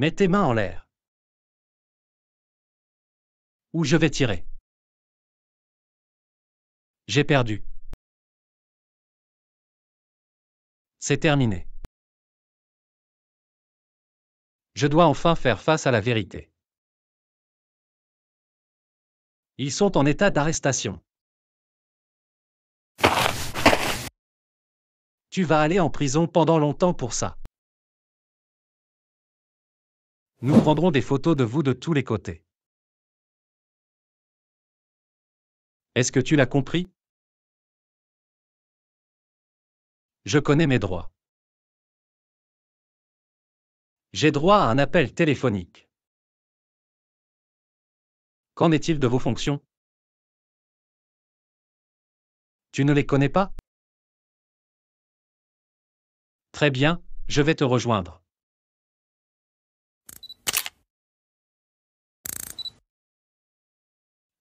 Mets tes mains en l'air. Ou je vais tirer. J'ai perdu. C'est terminé. Je dois enfin faire face à la vérité. Ils sont en état d'arrestation. Tu vas aller en prison pendant longtemps pour ça. Nous prendrons des photos de vous de tous les côtés. Est-ce que tu l'as compris Je connais mes droits. J'ai droit à un appel téléphonique. Qu'en est-il de vos fonctions Tu ne les connais pas Très bien, je vais te rejoindre.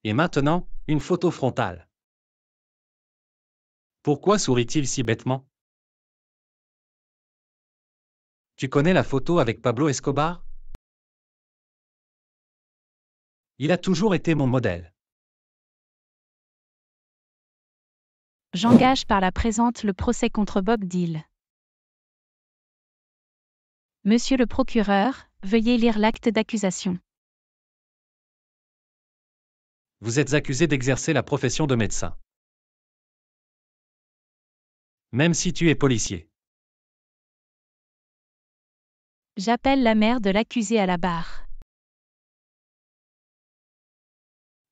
Et maintenant, une photo frontale. Pourquoi sourit-il si bêtement Tu connais la photo avec Pablo Escobar Il a toujours été mon modèle. J'engage par la présente le procès contre Bob Deal. Monsieur le procureur, veuillez lire l'acte d'accusation vous êtes accusé d'exercer la profession de médecin. Même si tu es policier. J'appelle la mère de l'accusé à la barre.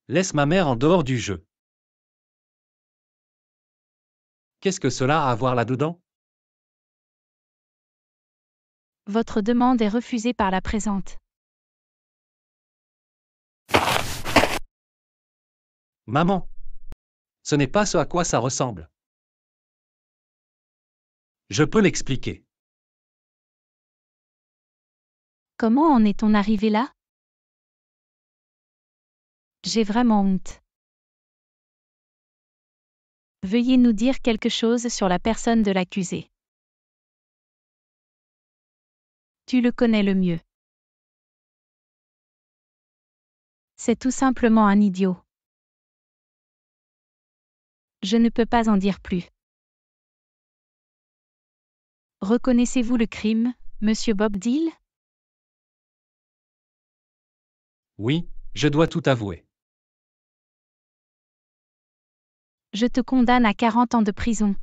Laisse ma mère en dehors du jeu. Qu'est-ce que cela a à voir là-dedans Votre demande est refusée par la présente. Maman Ce n'est pas ce à quoi ça ressemble. Je peux l'expliquer. Comment en est-on arrivé là J'ai vraiment honte. Veuillez nous dire quelque chose sur la personne de l'accusé. Tu le connais le mieux. C'est tout simplement un idiot. Je ne peux pas en dire plus. Reconnaissez-vous le crime, monsieur Bob Deal Oui, je dois tout avouer. Je te condamne à 40 ans de prison.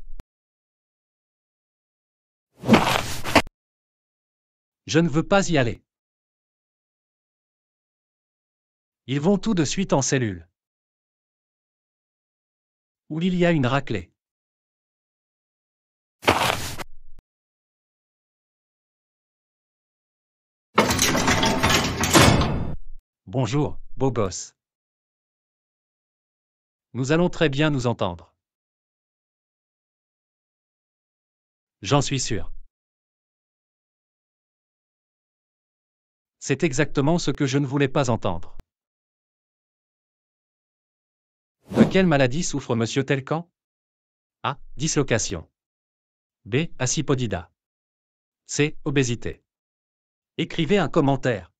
Je ne veux pas y aller. Ils vont tout de suite en cellule où il y a une raclée. Bonjour, beau boss. Nous allons très bien nous entendre. J'en suis sûr. C'est exactement ce que je ne voulais pas entendre. quelle maladie souffre M. Telcan A. Dislocation. B. Asipodida C. Obésité. Écrivez un commentaire.